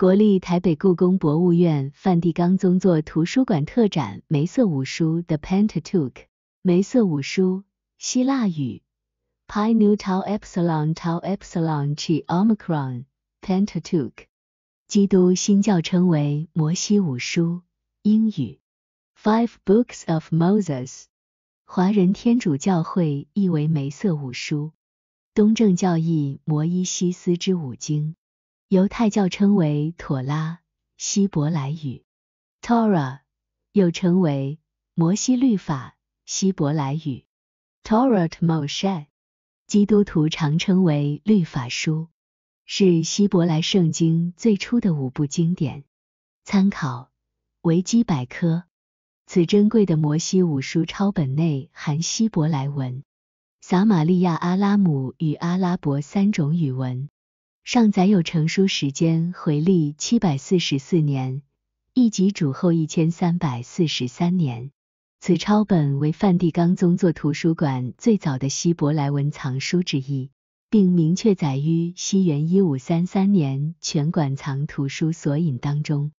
国立台北故宫博物院梵蒂冈宗座图书馆特展《梅瑟五书》的《Pentateuch》。梅瑟五书，希腊语《Pietau n epsilon tau epsilon chi omicron Pentateuch》。基督新教称为《摩西五书》，英语《Five Books of Moses》。华人天主教会译为《梅瑟五书》，东正教义摩伊西斯之五经》。犹太教称为《妥拉》，希伯来语《Torah》，又称为《摩西律法》，希伯来语《Torah t m o s e 基督徒常称为《律法书》，是希伯来圣经最初的五部经典。参考维基百科，此珍贵的摩西五书抄本内含希伯来文、撒玛利亚阿拉姆与阿拉伯三种语文。上载有成书时间，回历七百四十四年，一即主后一千三百四十三年。此抄本为梵蒂冈宗座图书馆最早的希伯来文藏书之一，并明确载于西元一五三三年全馆藏图书索引当中。